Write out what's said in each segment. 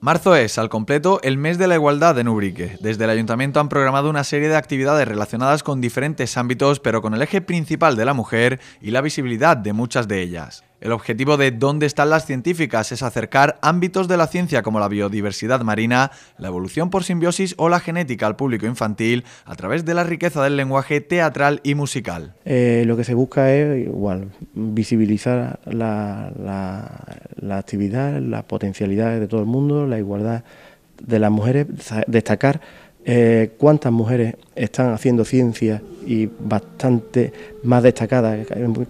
Marzo es, al completo, el mes de la igualdad en Ubrique. Desde el ayuntamiento han programado una serie de actividades relacionadas con diferentes ámbitos, pero con el eje principal de la mujer y la visibilidad de muchas de ellas. El objetivo de Dónde están las científicas es acercar ámbitos de la ciencia como la biodiversidad marina, la evolución por simbiosis o la genética al público infantil a través de la riqueza del lenguaje teatral y musical. Eh, lo que se busca es igual visibilizar la, la actividad, las potencialidades de todo el mundo, la igualdad de las mujeres, destacar eh, cuántas mujeres están haciendo ciencia y bastante más destacada...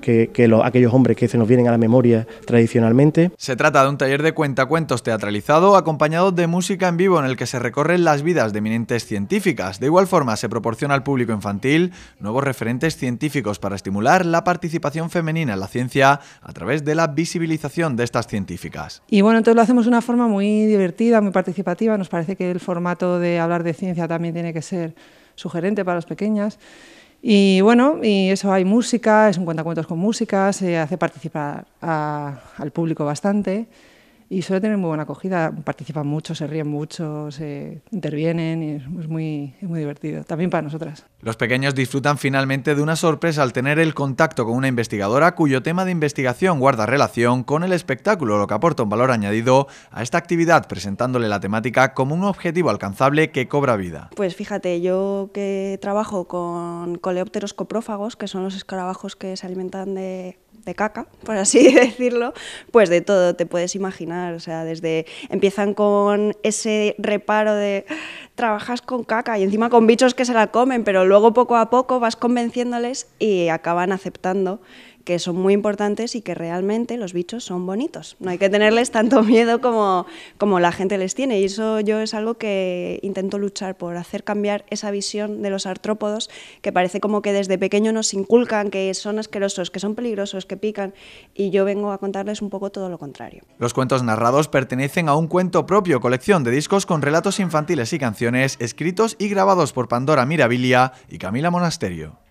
que, aquellos hombres que se nos vienen a la memoria tradicionalmente. Se trata de un taller de cuentacuentos teatralizado acompañado de música en vivo en el que se recorren las vidas de eminentes científicas. De igual forma se proporciona al público infantil nuevos referentes científicos para estimular la participación femenina en la ciencia a través de la visibilización de estas científicas. Y bueno, entonces lo hacemos de una forma muy divertida, muy participativa. Nos parece que el formato de hablar de ciencia también tiene que ser sugerente para las pequeñas. Y bueno, y eso hay música, es un cuentacuentos con música, se hace participar al público bastante y suele tener muy buena acogida. Participan mucho, se ríen mucho, se intervienen y es muy, muy divertido, también para nosotras. Los pequeños disfrutan finalmente de una sorpresa al tener el contacto con una investigadora cuyo tema de investigación guarda relación con el espectáculo, lo que aporta un valor añadido a esta actividad, presentándole la temática como un objetivo alcanzable que cobra vida. Pues fíjate, yo que trabajo con coleópteros coprófagos, que son los escarabajos que se alimentan de caca, por así decirlo, pues de todo te puedes imaginar o sea, desde empiezan con ese reparo de trabajas con caca y encima con bichos que se la comen, pero luego poco a poco vas convenciéndoles y acaban aceptando que son muy importantes y que realmente los bichos son bonitos. No hay que tenerles tanto miedo como, como la gente les tiene. Y eso yo es algo que intento luchar por hacer cambiar esa visión de los artrópodos, que parece como que desde pequeño nos inculcan que son asquerosos, que son peligrosos, que pican. Y yo vengo a contarles un poco todo lo contrario. Los cuentos narrados pertenecen a un cuento propio, colección de discos con relatos infantiles y canciones escritos y grabados por Pandora Mirabilia y Camila Monasterio.